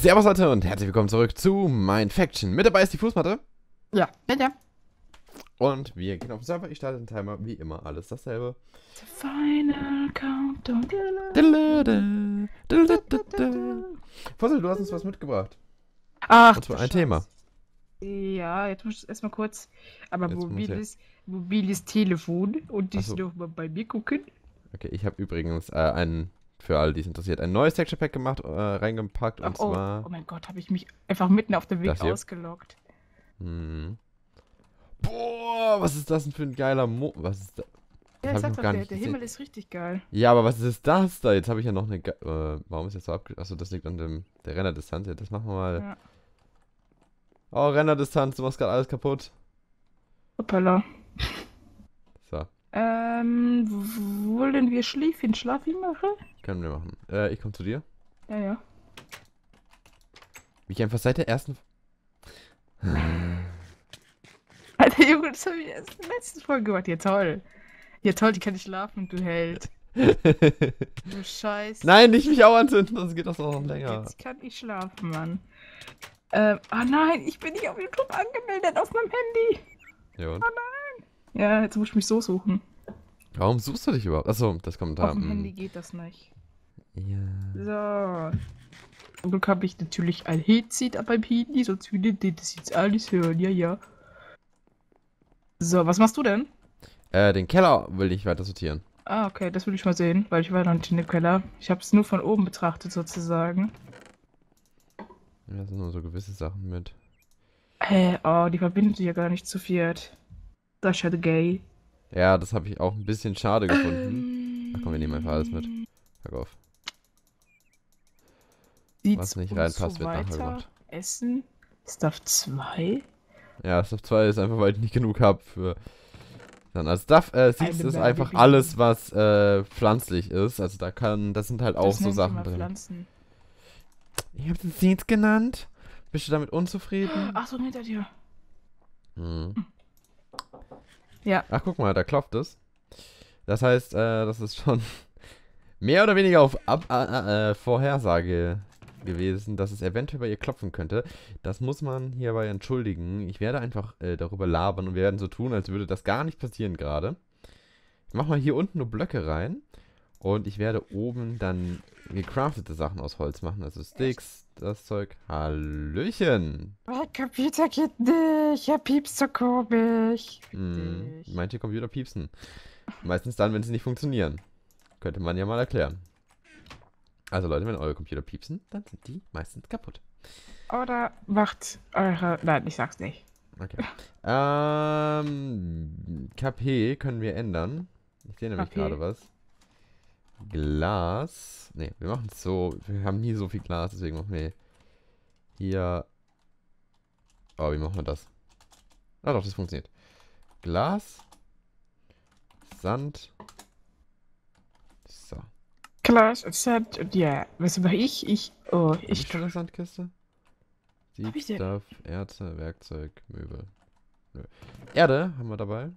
Servus Leute und herzlich willkommen zurück zu Faction. Mit dabei ist die Fußmatte. Ja, bitte. Und wir gehen auf den Server. Ich starte den Timer, wie immer, alles dasselbe. The final countdown. Fussel, du hast uns was mitgebracht. Ach, Und zwar ein Thema. Ja, jetzt muss ich erstmal kurz. Aber mobiles, mobiles Telefon und dies so. nochmal bei mir gucken. Okay, ich habe übrigens äh, einen für alle, die es interessiert, ein neues Texture Pack gemacht, äh, reingepackt und oh, zwar. Oh mein Gott, habe ich mich einfach mitten auf dem Weg ausgelockt. Hm. Boah, was ist das denn für ein geiler Mo. Was ist das? Ja, das doch, der, der Himmel ist richtig geil. Ja, aber was ist das da? Jetzt habe ich ja noch eine. äh, warum ist das so abge. Achso, das liegt an dem, der Rennerdistanz. Ja, das machen wir mal. Ja. Oh, Rennerdistanz, du machst gerade alles kaputt. Hoppala. Ähm, wollen wir Schläfchen, Schlafchen machen? Können wir machen. Äh, ich komme zu dir. Ja, ja. Wie ich einfach seit der ersten... Alter Junge, das habe ich erst in der letzten Folge gemacht. Ja, toll. Ja, toll, die kann nicht schlafen, du Held. du Scheiße. Nein, nicht mich auch anzünden, sonst geht das auch noch länger. Jetzt kann ich schlafen, Mann. Ähm, oh nein, ich bin nicht auf YouTube angemeldet auf meinem Handy. Ja und? Oh ah, nein. Ja, jetzt muss ich mich so suchen. Warum suchst du dich überhaupt? Achso, das kommt da. Auf dem hm. Handy geht das nicht. Ja. So. Zum Glück habe ich natürlich ein Headset an meinem Handy, sonst würde die das jetzt alles hören. Ja, ja. So, was machst du denn? Äh, den Keller will ich weiter sortieren. Ah, okay, das will ich mal sehen, weil ich war noch nicht in dem Keller. Ich habe es nur von oben betrachtet, sozusagen. Da sind nur so gewisse Sachen mit. Hä, hey, oh, die verbinden sich ja gar nicht zu viert. Das ist halt gay. Ja, das habe ich auch ein bisschen schade gefunden. Ähm, Ach komm, wir nehmen einfach alles mit. Pack auf. Was nicht reinpasst, so wird nachher gemacht. Essen? Stuff 2? Ja, Stuff 2 ist einfach, weil ich nicht genug habe für. Dann als Stuff äh, 6 ist einfach alles, was äh, pflanzlich ist. Also da kann, das sind halt auch das so Sachen drin. Pflanzen. Ich habe den Seeds genannt. Bist du damit unzufrieden? Ach so, hinter dir. Hm. hm. Ja. Ach, guck mal, da klopft es. Das heißt, äh, das ist schon mehr oder weniger auf Ab äh, äh, Vorhersage gewesen, dass es eventuell bei ihr klopfen könnte. Das muss man hierbei entschuldigen. Ich werde einfach äh, darüber labern und wir werden so tun, als würde das gar nicht passieren gerade. Ich mach mal hier unten nur Blöcke rein. Und ich werde oben dann gecraftete Sachen aus Holz machen, also Sticks, das Zeug. Hallöchen! Mein Computer geht nicht, er piepst so komisch. Hm, manche Computer piepsen. Meistens dann, wenn sie nicht funktionieren. Könnte man ja mal erklären. Also Leute, wenn eure Computer piepsen, dann sind die meistens kaputt. Oder macht eure... Nein, ich sag's nicht. Okay. ähm, KP können wir ändern. Ich sehe nämlich okay. gerade was. Glas. Ne, wir machen es so. Wir haben nie so viel Glas, deswegen machen wir hier... Oh, wie machen wir das? Ah doch, das funktioniert. Glas. Sand. So. Glas, Sand und ja. Was mache ich? Ich. Oh, Hab ich. schon eine Sandkiste? Sieb, Erze, Werkzeug, Möbel. Nö. Erde haben wir dabei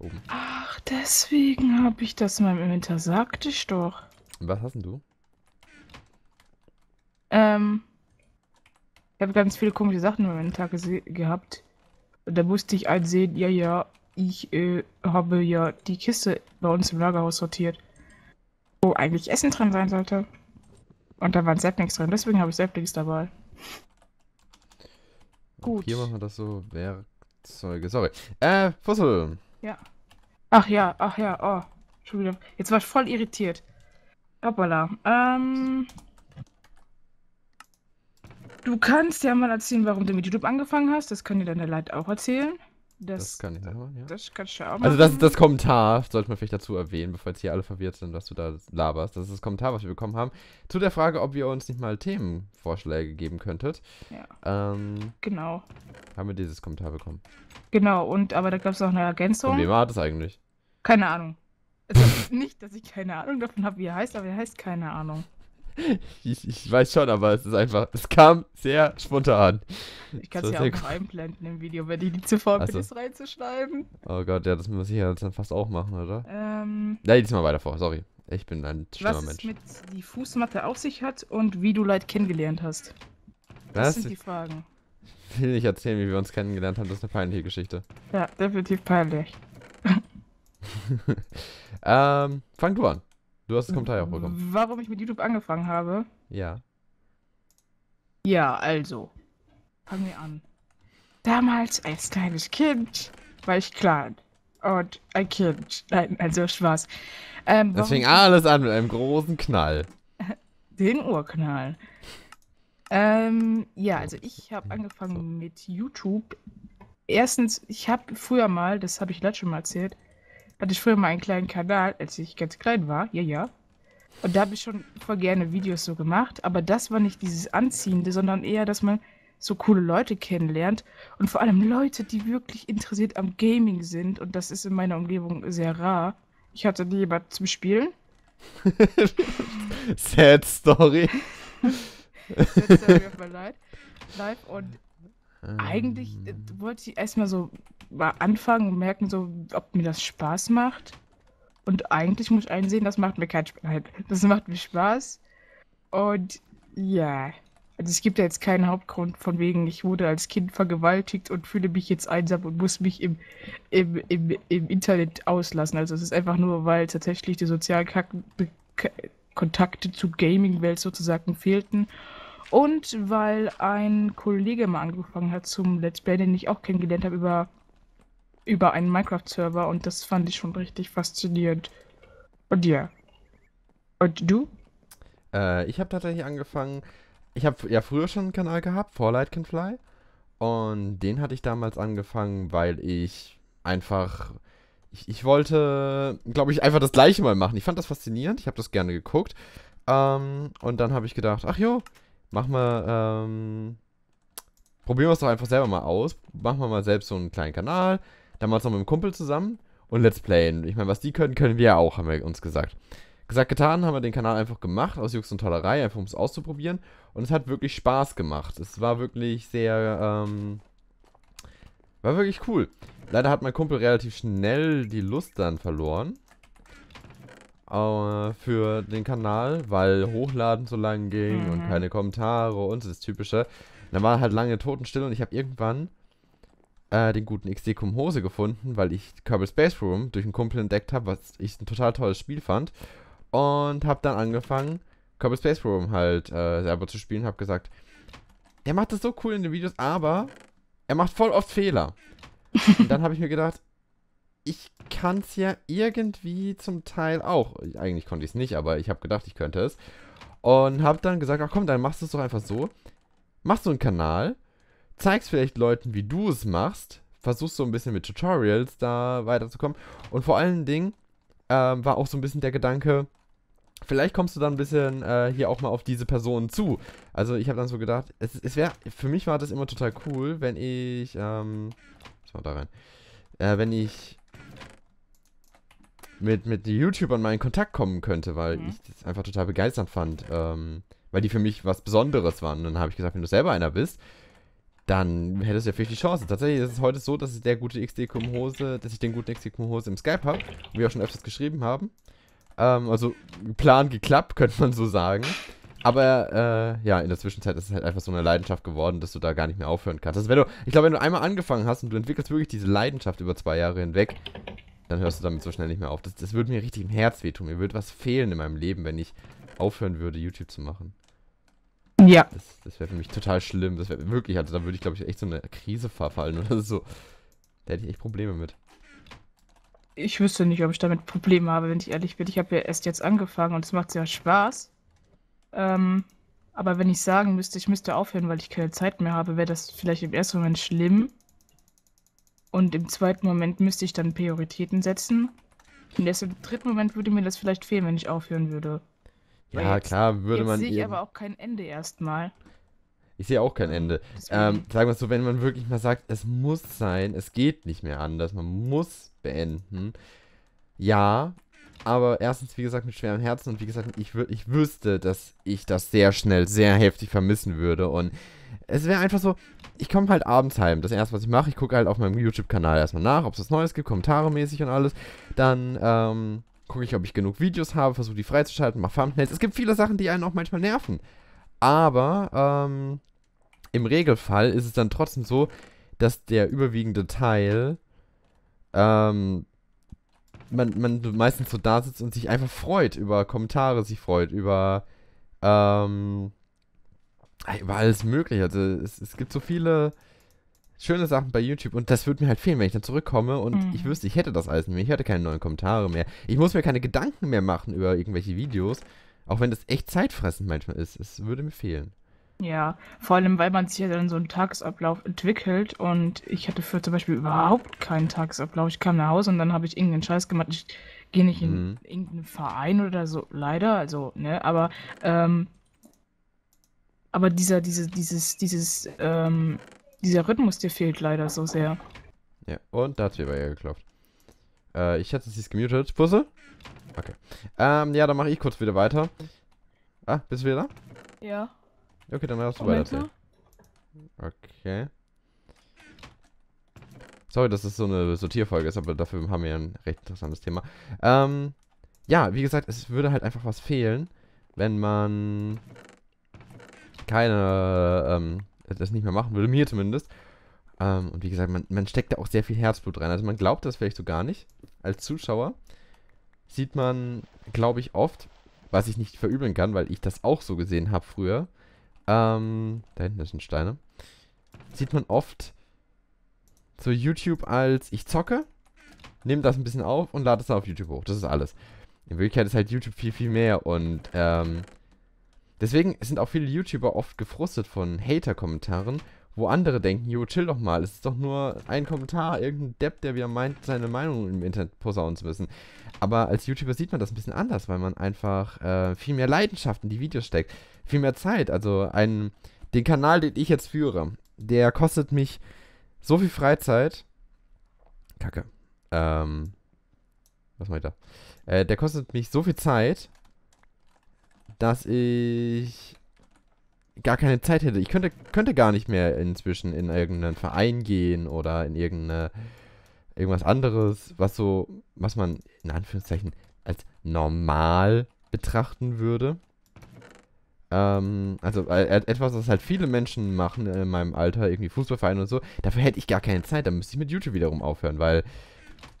oben. Ach, deswegen habe ich das in meinem Inventar. Sagte ich doch. Was hast denn du? Ähm. Ich habe ganz viele komische Sachen im Inventar gehabt. Und da musste ich einsehen, halt ja, ja, ich äh, habe ja die Kiste bei uns im Lagerhaus sortiert. Wo eigentlich Essen drin sein sollte. Und da waren Saplings drin, deswegen habe ich Saplings dabei. Gut. Hier machen wir das so Werkzeuge. Sorry. Äh, Fussel. Ja. Ach ja, ach ja, oh. Entschuldigung. Jetzt war ich voll irritiert. Hoppala. Ähm. Du kannst ja mal erzählen, warum du mit YouTube angefangen hast. Das können dir deine Leute auch erzählen. Das, das, kann ich machen, ja. Das kannst du auch also machen. Also das ist das Kommentar, sollte man vielleicht dazu erwähnen, bevor jetzt hier alle verwirrt sind, was du da laberst. Das ist das Kommentar, was wir bekommen haben, zu der Frage, ob ihr uns nicht mal Themenvorschläge geben könntet. Ja. Ähm, genau. Haben wir dieses Kommentar bekommen. Genau, und aber da gab es auch eine Ergänzung. Und wie war das eigentlich? Keine Ahnung. Also nicht, dass ich keine Ahnung davon habe, wie er heißt, aber er heißt keine Ahnung. Ich, ich weiß schon, aber es ist einfach, es kam sehr spontan. Ich kann es ja auch noch einblenden im Video, wenn die die zuvor also. es reinzuschreiben. Oh Gott, ja, das muss ich ja dann fast auch machen, oder? Ähm. Na, jetzt mal weiter vor, sorry. Ich bin ein schlimmer Mensch. Was es mit die Fußmatte auf sich hat und wie du Leid kennengelernt hast. Das, das sind die Fragen. will nicht erzählen, wie wir uns kennengelernt haben. Das ist eine peinliche Geschichte. Ja, definitiv peinlich. ähm, fang du an. Du hast das Kommentar auch bekommen. Warum ich mit YouTube angefangen habe? Ja. Ja, also. Fangen wir an. Damals als kleines Kind war ich klein. Und ein Kind. Nein, also Spaß. Ähm, das fing alles an mit einem großen Knall. Den Urknall. Ähm, ja, also ich habe angefangen mit YouTube. Erstens, ich habe früher mal, das habe ich letztes schon mal erzählt, hatte ich früher mal einen kleinen Kanal, als ich ganz klein war. Ja, ja. Und da habe ich schon voll gerne Videos so gemacht, aber das war nicht dieses Anziehende, sondern eher, dass man so coole Leute kennenlernt und vor allem Leute, die wirklich interessiert am Gaming sind und das ist in meiner Umgebung sehr rar. Ich hatte nie jemanden zum Spielen. Sad Story. Letzte Story of my life. und ähm. eigentlich äh, wollte ich erstmal so mal anfangen und merken, so, ob mir das Spaß macht. Und eigentlich muss ich einsehen, das macht mir keinen Spaß. Das macht mir Spaß. Und ja. Also es gibt ja jetzt keinen Hauptgrund, von wegen, ich wurde als Kind vergewaltigt und fühle mich jetzt einsam und muss mich im, im, im, im Internet auslassen. Also es ist einfach nur, weil tatsächlich die sozialen Kontakte zu Gaming-Welt sozusagen fehlten und weil ein Kollege mal angefangen hat zum Let's Play, den ich auch kennengelernt habe über, über einen Minecraft-Server und das fand ich schon richtig faszinierend. Und ja. Und du? Äh, ich habe tatsächlich angefangen. Ich habe ja früher schon einen Kanal gehabt, Light Can Fly. Und den hatte ich damals angefangen, weil ich einfach. Ich, ich wollte, glaube ich, einfach das gleiche mal machen. Ich fand das faszinierend, ich habe das gerne geguckt. Ähm, und dann habe ich gedacht, ach jo, Machen wir, ähm, probieren wir es doch einfach selber mal aus. Machen wir mal selbst so einen kleinen Kanal. Damals noch mit dem Kumpel zusammen und Let's Playen. Ich meine, was die können, können wir ja auch, haben wir uns gesagt. Gesagt, getan, haben wir den Kanal einfach gemacht, aus Jux und Tollerei, einfach um es auszuprobieren. Und es hat wirklich Spaß gemacht. Es war wirklich sehr, ähm, war wirklich cool. Leider hat mein Kumpel relativ schnell die Lust dann verloren äh, für den Kanal, weil Hochladen so lang ging mhm. und keine Kommentare und das Typische. Und dann war halt lange Totenstille und ich habe irgendwann äh, den guten XD Cum Hose gefunden, weil ich Kerbal Space Room durch einen Kumpel entdeckt habe, was ich ein total tolles Spiel fand. Und habe dann angefangen, Kerbal Space Room halt äh, selber zu spielen. Habe gesagt, der macht das so cool in den Videos, aber er macht voll oft Fehler. Und dann habe ich mir gedacht, ich kann es ja irgendwie zum Teil auch. Eigentlich konnte ich es nicht, aber ich habe gedacht, ich könnte es. Und habe dann gesagt, ach komm, dann machst du es doch einfach so. Machst du einen Kanal, zeigst vielleicht Leuten, wie du es machst, versuchst so ein bisschen mit Tutorials da weiterzukommen. Und vor allen Dingen ähm, war auch so ein bisschen der Gedanke, vielleicht kommst du dann ein bisschen äh, hier auch mal auf diese Personen zu. Also ich habe dann so gedacht, es, es wäre, für mich war das immer total cool, wenn ich, ähm, ich mal da rein, äh, wenn ich mit, mit YouTubern mal in Kontakt kommen könnte, weil mhm. ich das einfach total begeistert fand. Ähm, weil die für mich was Besonderes waren. Und dann habe ich gesagt, wenn du selber einer bist, dann hättest du ja vielleicht die Chance. Tatsächlich ist es heute so, dass ich der gute XD Hose, dass ich den guten XD Hose im Skype habe, wie wir auch schon öfters geschrieben haben. Ähm, also Plan geklappt, könnte man so sagen. Aber äh, ja, in der Zwischenzeit ist es halt einfach so eine Leidenschaft geworden, dass du da gar nicht mehr aufhören kannst. Also wenn du, ich glaube, wenn du einmal angefangen hast und du entwickelst wirklich diese Leidenschaft über zwei Jahre hinweg, dann hörst du damit so schnell nicht mehr auf. Das, das würde mir richtig im Herz wehtun. Mir würde was fehlen in meinem Leben, wenn ich aufhören würde, YouTube zu machen. Ja. Das, das wäre für mich total schlimm. Das wäre wirklich, also da würde ich, glaube ich, echt so eine Krise verfallen oder so. Da hätte ich echt Probleme mit. Ich wüsste nicht, ob ich damit Probleme habe, wenn ich ehrlich bin. Ich habe ja erst jetzt angefangen und es macht sehr Spaß. Ähm, aber wenn ich sagen müsste, ich müsste aufhören, weil ich keine Zeit mehr habe, wäre das vielleicht im ersten Moment schlimm. Und im zweiten Moment müsste ich dann Prioritäten setzen. Und erst im dritten Moment würde mir das vielleicht fehlen, wenn ich aufhören würde. ja, jetzt, klar, würde jetzt man. sehe aber auch kein Ende erstmal. Ich sehe auch kein Ende. Ähm, sagen wir es so, wenn man wirklich mal sagt, es muss sein, es geht nicht mehr anders, man muss beenden. Ja, aber erstens, wie gesagt, mit schwerem Herzen und wie gesagt, ich, ich wüsste, dass ich das sehr schnell, sehr heftig vermissen würde und es wäre einfach so, ich komme halt abends heim. Das erste, was ich mache, ich gucke halt auf meinem YouTube-Kanal erstmal nach, ob es was Neues gibt, Kommentare mäßig und alles. Dann, ähm, gucke ich, ob ich genug Videos habe, versuche die freizuschalten, mache Thumbnails. Es gibt viele Sachen, die einen auch manchmal nerven. Aber, ähm, im Regelfall ist es dann trotzdem so, dass der überwiegende Teil, ähm, man, man meistens so da sitzt und sich einfach freut über Kommentare, sich freut über, ähm, über alles Mögliche. Also es, es gibt so viele schöne Sachen bei YouTube und das würde mir halt fehlen, wenn ich dann zurückkomme und mhm. ich wüsste, ich hätte das alles nicht mehr. Ich hätte keine neuen Kommentare mehr. Ich muss mir keine Gedanken mehr machen über irgendwelche Videos, auch wenn das echt zeitfressend manchmal ist. Es würde mir fehlen. Ja, vor allem, weil man sich ja dann so einen Tagesablauf entwickelt und ich hatte für zum Beispiel überhaupt keinen Tagesablauf. Ich kam nach Hause und dann habe ich irgendeinen Scheiß gemacht. Ich gehe nicht in mhm. irgendeinen Verein oder so, leider, also, ne, aber, ähm, aber dieser, diese, dieses, dieses, ähm, dieser Rhythmus, der fehlt leider so sehr. Ja, und da hat sie bei ihr geklopft. Äh, ich hatte sie gemutet. Pusse? Okay. Ähm, ja, dann mache ich kurz wieder weiter. Ah, bist du wieder da? Ja. Okay, dann darfst du Moment weiter. Okay. Sorry, dass das so eine Sortierfolge ist, aber dafür haben wir ein recht interessantes Thema. Ähm, ja, wie gesagt, es würde halt einfach was fehlen, wenn man keine, ähm, das nicht mehr machen würde, mir zumindest. Ähm, und wie gesagt, man, man steckt da auch sehr viel Herzblut rein. Also man glaubt das vielleicht so gar nicht. Als Zuschauer sieht man, glaube ich, oft, was ich nicht verübeln kann, weil ich das auch so gesehen habe früher, ähm, da hinten sind Steine, sieht man oft so YouTube als ich zocke, nehme das ein bisschen auf und lade es dann auf YouTube hoch. Das ist alles. In Wirklichkeit ist halt YouTube viel, viel mehr und ähm, deswegen sind auch viele YouTuber oft gefrustet von Hater-Kommentaren, wo andere denken, jo, chill doch mal, es ist doch nur ein Kommentar, irgendein Depp, der wieder meint, seine Meinung im Internet posaunen zu müssen. Aber als YouTuber sieht man das ein bisschen anders, weil man einfach äh, viel mehr Leidenschaft in die Videos steckt, viel mehr Zeit. Also ein, den Kanal, den ich jetzt führe, der kostet mich so viel Freizeit. Kacke. Ähm, was mach ich da? Äh, der kostet mich so viel Zeit, dass ich gar keine Zeit hätte. Ich könnte, könnte gar nicht mehr inzwischen in irgendeinen Verein gehen oder in irgendeine, irgendwas anderes, was so, was man in Anführungszeichen als normal betrachten würde. Ähm, also äh, etwas, was halt viele Menschen machen in meinem Alter, irgendwie Fußballverein und so, dafür hätte ich gar keine Zeit, dann müsste ich mit YouTube wiederum aufhören, weil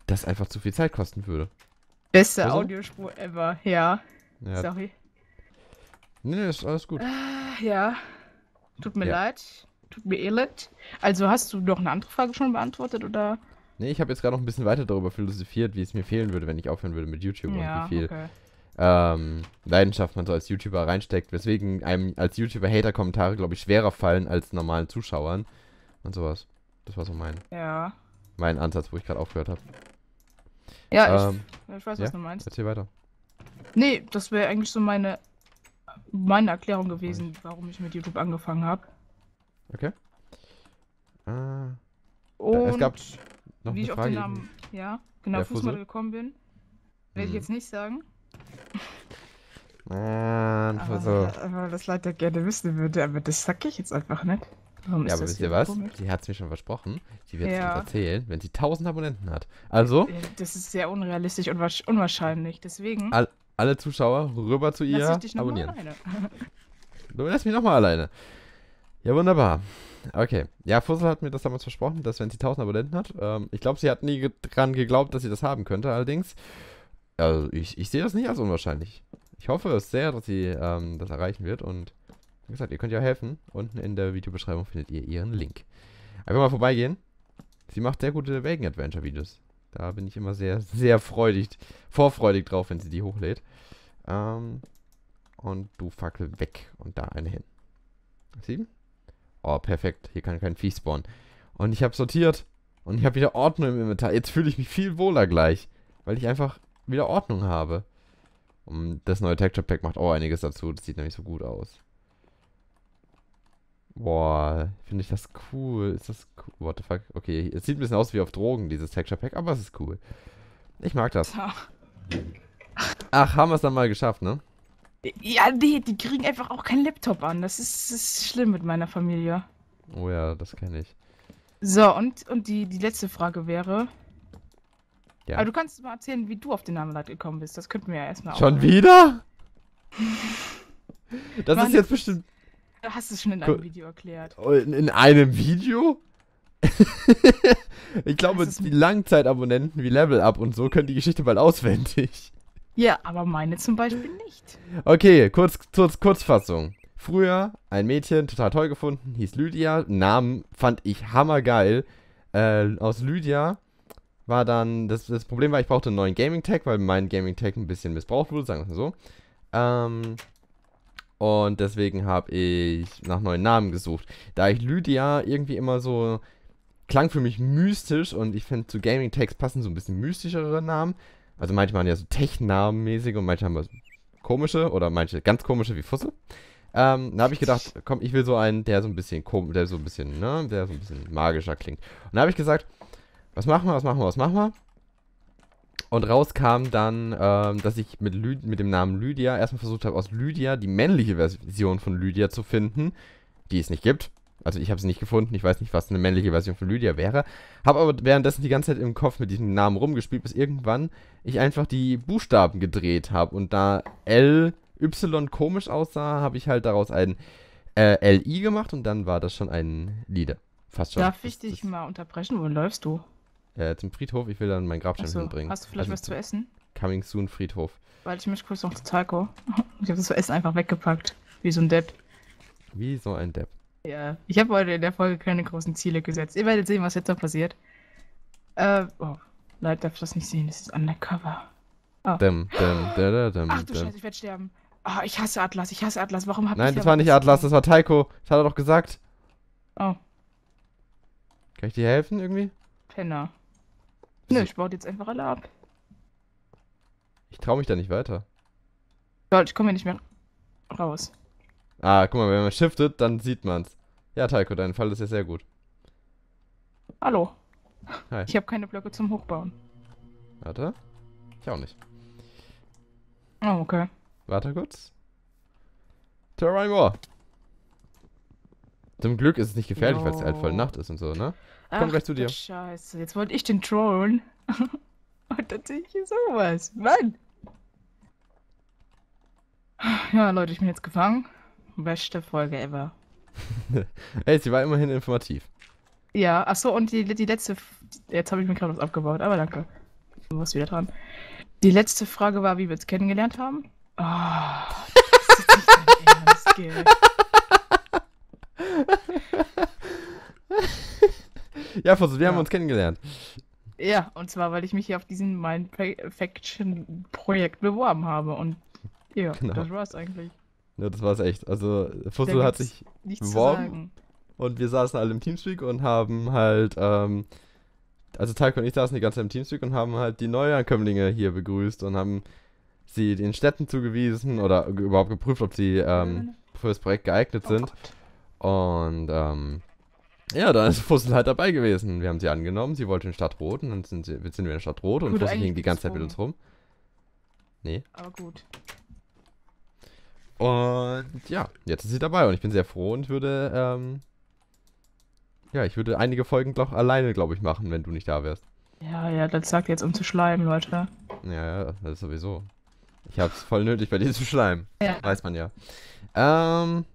das einfach zu viel Zeit kosten würde. Beste also? Audiospur ever, ja. ja. Sorry. Nee, nee, ist alles gut. Ah, ja. Tut mir ja. leid. Tut mir eh leid. Also hast du noch eine andere Frage schon beantwortet oder? Nee, ich habe jetzt gerade noch ein bisschen weiter darüber philosophiert, wie es mir fehlen würde, wenn ich aufhören würde mit YouTube ja, und wie viel okay. ähm, Leidenschaft man so als YouTuber reinsteckt. Weswegen einem als YouTuber Hater-Kommentare, glaube ich, schwerer fallen als normalen Zuschauern und sowas. Das war so mein, ja. mein Ansatz, wo ich gerade aufgehört habe. Ja, ähm, ich, ich, weiß, was ja? du meinst. Erzähl weiter. Nee, das wäre eigentlich so meine meine Erklärung gewesen, warum ich mit YouTube angefangen habe. Okay. Äh, und es gab noch wie ich Frage auf den Namen, ja, genau, ja, Fußball gekommen bin, werde ich mhm. jetzt nicht sagen. Man, aber, aber das leider gerne wissen würde, aber das sag ich jetzt einfach nicht. Warum ja, aber wisst ihr was? Komisch? Die hat es mir schon versprochen. Die wird es ja. erzählen, wenn sie 1000 Abonnenten hat. Also. Das ist sehr unrealistisch und unwahrscheinlich. Deswegen alle Zuschauer rüber zu ihr Lass ich dich noch abonnieren. Mal alleine. Du lässt mich nochmal alleine. Ja, wunderbar. Okay. Ja, Fussel hat mir das damals versprochen, dass wenn sie 1000 Abonnenten hat, ähm, ich glaube, sie hat nie ge dran geglaubt, dass sie das haben könnte, allerdings. Also ich, ich sehe das nicht als unwahrscheinlich. Ich hoffe es sehr, dass sie ähm, das erreichen wird und wie gesagt, ihr könnt ja helfen. Unten in der Videobeschreibung findet ihr ihren Link. Einfach mal vorbeigehen. Sie macht sehr gute Welgen-Adventure-Videos. Da bin ich immer sehr, sehr freudig, vorfreudig drauf, wenn sie die hochlädt. Ähm, und du Fackel weg und da eine hin. Sieben? Oh, perfekt. Hier kann kein Vieh spawnen. Und ich habe sortiert. Und ich habe wieder Ordnung im Inventar. Jetzt fühle ich mich viel wohler gleich. Weil ich einfach wieder Ordnung habe. Und das neue Texture Pack macht auch einiges dazu. Das sieht nämlich so gut aus. Boah, finde ich das cool. Ist das cool? What the fuck? Okay, es sieht ein bisschen aus wie auf Drogen, dieses Texture Pack, aber es ist cool. Ich mag das. Ach, haben wir es dann mal geschafft, ne? Ja, nee, die kriegen einfach auch keinen Laptop an. Das ist, das ist schlimm mit meiner Familie. Oh ja, das kenne ich. So, und, und die, die letzte Frage wäre. Ja. Aber du kannst mal erzählen, wie du auf den Namen gekommen bist. Das könnten wir ja erstmal auch... Schon wieder? Das Mann, ist jetzt bestimmt Du hast es schon in einem Video erklärt. Oh, in einem Video? ich glaube, die Langzeitabonnenten wie Level Up und so können die Geschichte bald auswendig. Ja, aber meine zum Beispiel nicht. Okay, kurz, kurz, Kurzfassung. Früher ein Mädchen, total toll gefunden, hieß Lydia. Namen fand ich hammergeil. Äh, aus Lydia war dann, das, das Problem war, ich brauchte einen neuen Gaming-Tag, weil mein Gaming-Tag ein bisschen missbraucht wurde, sagen wir mal so. Ähm, und deswegen habe ich nach neuen Namen gesucht. Da ich Lydia irgendwie immer so klang für mich mystisch und ich finde zu Gaming Tags passen so ein bisschen mystischere Namen. Also manche haben ja so Tech-Namen mäßig und manche haben was komische oder manche ganz komische wie Fussel. Ähm, da habe ich gedacht, komm, ich will so einen, der so ein bisschen komisch, der so ein bisschen, ne, der so ein bisschen magischer klingt. Und da habe ich gesagt, was machen wir, was machen wir, was machen wir? Und raus kam dann, ähm, dass ich mit, Lü mit dem Namen Lydia erstmal versucht habe, aus Lydia die männliche Version von Lydia zu finden, die es nicht gibt. Also ich habe sie nicht gefunden, ich weiß nicht, was eine männliche Version von Lydia wäre. Habe aber währenddessen die ganze Zeit im Kopf mit diesem Namen rumgespielt, bis irgendwann ich einfach die Buchstaben gedreht habe. Und da L, Y komisch aussah, habe ich halt daraus ein äh, LI gemacht und dann war das schon ein Lieder. Fast schon. Darf ich dich mal unterbrechen? Wo läufst du? Äh, zum Friedhof, ich will dann meinen Grabstein so, hinbringen. Hast du vielleicht also, was zu essen? Coming soon Friedhof. Weil ich mich kurz noch zu Taco. Ich habe das zu essen einfach weggepackt. Wie so ein Depp. Wie so ein Depp. Ja, ich habe heute in der Folge keine großen Ziele gesetzt. Ihr werdet sehen, was jetzt noch passiert. Äh, oh, Leute, darf ich das nicht sehen, das ist undercover. Oh. Dem, dem, da, da, dem, Ach du dem. Scheiße, ich werde sterben. Oh, ich hasse Atlas, ich hasse Atlas. Warum hab Nein, ich das war nicht Atlas, das war Taiko. Das hat er doch gesagt. Oh. Kann ich dir helfen irgendwie? Penner. Ne, ich baue jetzt einfach alle ab. Ich trau mich da nicht weiter. Lol, ich komme hier nicht mehr raus. Ah, guck mal, wenn man shiftet, dann sieht man's. Ja, Taiko, dein Fall ist ja sehr gut. Hallo. Hi. Ich habe keine Blöcke zum Hochbauen. Warte. Ich auch nicht. Oh, okay. Warte kurz. Terrain War. Zum Glück ist es nicht gefährlich, weil es halt voll Nacht ist und so, ne? Ich komm Ach, gleich zu dir. Scheiße, jetzt wollte ich den trollen. Und dann sehe ich hier sowas. Mann! Ja, Leute, ich bin jetzt gefangen. Beste Folge ever. Ey, sie war immerhin informativ. Ja, achso, und die, die letzte. Jetzt habe ich mir gerade was abgebaut, aber danke. Du warst wieder dran. Die letzte Frage war, wie wir uns kennengelernt haben. Oh, das ist nicht dein Ernst, gell. Ja, Fosse, wir ja. haben uns kennengelernt. Ja, und zwar, weil ich mich hier auf diesen Mindfaction-Projekt beworben habe. Und ja, genau. das war's eigentlich. Ja, das war's echt. Also, Fusu hat sich beworben. Und wir saßen alle im Teamspeak und haben halt, ähm, also Taiko und ich saßen die ganze Zeit im Teamspeak und haben halt die Neuankömmlinge hier begrüßt und haben sie den Städten zugewiesen oder überhaupt geprüft, ob sie ähm, äh. für das Projekt geeignet oh sind. Oh und ähm, ja, da ist Fussel halt dabei gewesen. Wir haben sie angenommen, sie wollte in Stadt Rot und dann sind, sie, sind wir in Stadt Rot und Fussel hing die ganze Zeit mit uns rum. Nee. Aber gut. Und ja, jetzt ist sie dabei und ich bin sehr froh und würde, ähm, ja, ich würde einige Folgen glaub, alleine, glaube ich, machen, wenn du nicht da wärst. Ja, ja, das sagt jetzt, um zu schleimen, Leute. Ja, ja, das ist sowieso. Ich habe es voll nötig, bei dir zu schleimen. Ja. Weiß man ja. Ähm.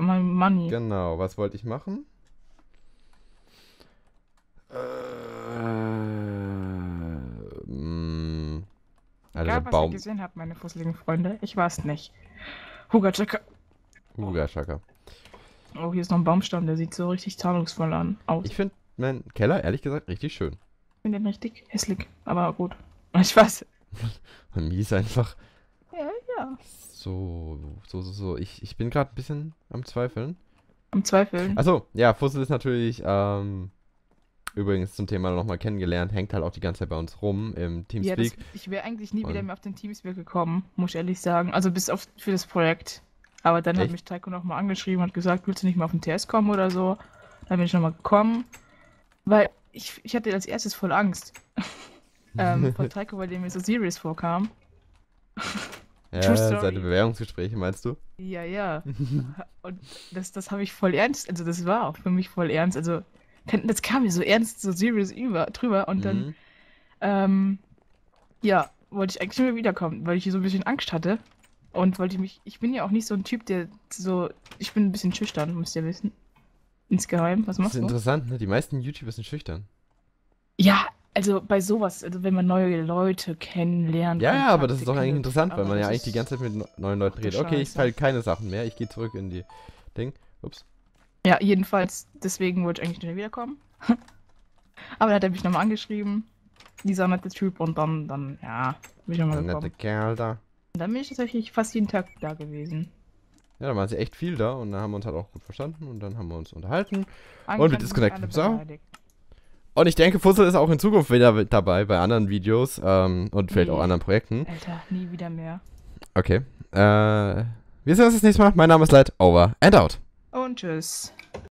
Mein Money. Genau, was wollte ich machen? Äh, mh. Mm. Also Egal, was Baum. ihr gesehen habt, meine fusseligen Freunde. Ich war's nicht. Huga Chaka. Huga Chaka. Oh, hier ist noch ein Baumstamm, der sieht so richtig zahlungsvoll an. Aus. Ich finde meinen Keller, ehrlich gesagt, richtig schön. Ich finde den richtig hässlich, aber gut. Ich weiß. Mies einfach. Ja, ja. So, so, so, so. Ich, ich bin gerade ein bisschen am Zweifeln. Am Zweifeln? Achso, ja, Fussel ist natürlich, ähm, übrigens zum Thema nochmal kennengelernt, hängt halt auch die ganze Zeit bei uns rum im Teamspeak. Ja, das, ich wäre eigentlich nie und wieder mehr auf den Teamspeak gekommen, muss ich ehrlich sagen. Also bis auf für das Projekt. Aber dann echt? hat mich Taiko nochmal angeschrieben und gesagt, willst du nicht mal auf den TS kommen oder so? Dann bin ich nochmal gekommen. Weil ich, ich hatte als erstes voll Angst. ähm, vor Taiko, weil der mir so serious vorkam. Ja, seine Bewerbungsgespräche, meinst du? Ja, ja. Und das, das habe ich voll ernst, also das war auch für mich voll ernst. Also das kam mir so ernst, so serious über, drüber und dann, mhm. ähm, ja, wollte ich eigentlich nur wiederkommen, weil ich hier so ein bisschen Angst hatte und wollte ich mich, ich bin ja auch nicht so ein Typ, der so, ich bin ein bisschen schüchtern, müsst ihr wissen. Insgeheim, was machst du? Das ist interessant, ne? Die meisten YouTuber sind schüchtern. Ja, also bei sowas, also wenn man neue Leute kennenlernt. Ja, ja aber das ist doch eigentlich interessant, weil man ja eigentlich die ganze Zeit mit neuen Leuten redet. Okay, ich teile keine Sachen mehr, ich gehe zurück in die Ding. Ups. Ja, jedenfalls, deswegen wollte ich eigentlich nicht wiederkommen. Aber da hat er mich nochmal angeschrieben. Dieser nette Typ und dann, dann, ja, bin ich nochmal gekommen. Nette Kerl da. Und dann bin ich tatsächlich fast jeden Tag da gewesen. Ja, da waren sie echt viel da und dann haben wir uns halt auch gut verstanden und dann haben wir uns unterhalten. Eigentlich und wir disconnecten so. Und ich denke, Fussel ist auch in Zukunft wieder dabei bei anderen Videos ähm, und vielleicht nee. auch anderen Projekten. Alter, nie wieder mehr. Okay. Äh, wir sehen uns das nächste Mal. Mein Name ist Light. Over and out. Und tschüss.